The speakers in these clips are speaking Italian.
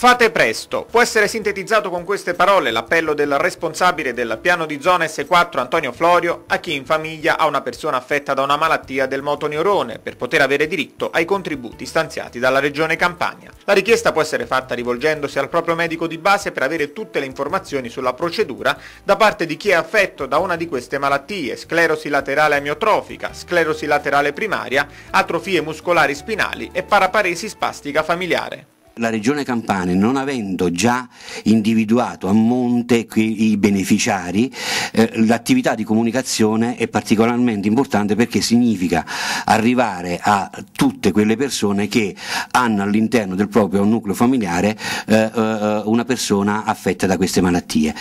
Fate presto! Può essere sintetizzato con queste parole l'appello del responsabile del piano di zona S4 Antonio Florio a chi in famiglia ha una persona affetta da una malattia del motoneurone per poter avere diritto ai contributi stanziati dalla Regione Campania. La richiesta può essere fatta rivolgendosi al proprio medico di base per avere tutte le informazioni sulla procedura da parte di chi è affetto da una di queste malattie, sclerosi laterale amiotrofica, sclerosi laterale primaria, atrofie muscolari spinali e paraparesi spastica familiare la Regione Campania, non avendo già individuato a monte i beneficiari, eh, l'attività di comunicazione è particolarmente importante perché significa arrivare a tutte quelle persone che hanno all'interno del proprio nucleo familiare eh, eh una persona affetta da queste malattie.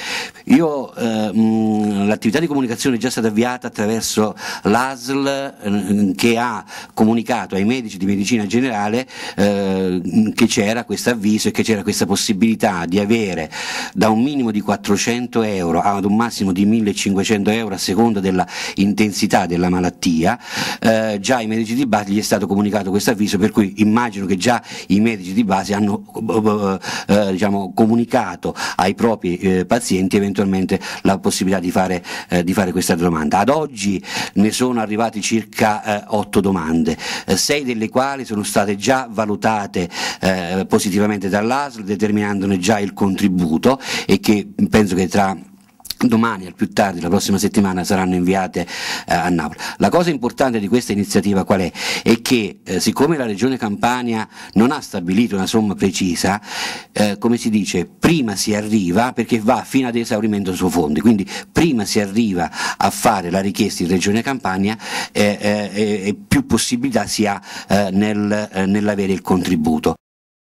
Io, eh, mh, l'attività di comunicazione è già stata avviata attraverso l'ASL eh, che ha comunicato ai medici di medicina generale che c'era questo avviso è che c'era questa possibilità di avere da un minimo di 400 euro ad un massimo di 1500 euro a seconda dell'intensità della malattia, eh, già ai medici di base gli è stato comunicato questo avviso, per cui immagino che già i medici di base hanno eh, eh diciamo, comunicato ai propri eh, pazienti eventualmente la possibilità di fare, eh, di fare, questa domanda. Ad oggi ne sono arrivati circa 8 eh, domande, 6 delle quali sono state già valutate eh, positivamente dall'ASL determinandone già il contributo e che penso che tra domani al più tardi, la prossima settimana saranno inviate eh, a Napoli. La cosa importante di questa iniziativa qual è? È che eh, siccome la Regione Campania non ha stabilito una somma precisa, eh, come si dice, prima si arriva perché va fino ad esaurimento dei suoi fondi, quindi prima si arriva a fare la richiesta in Regione Campania eh, eh, e più possibilità si ha eh, nel, nell'avere il contributo.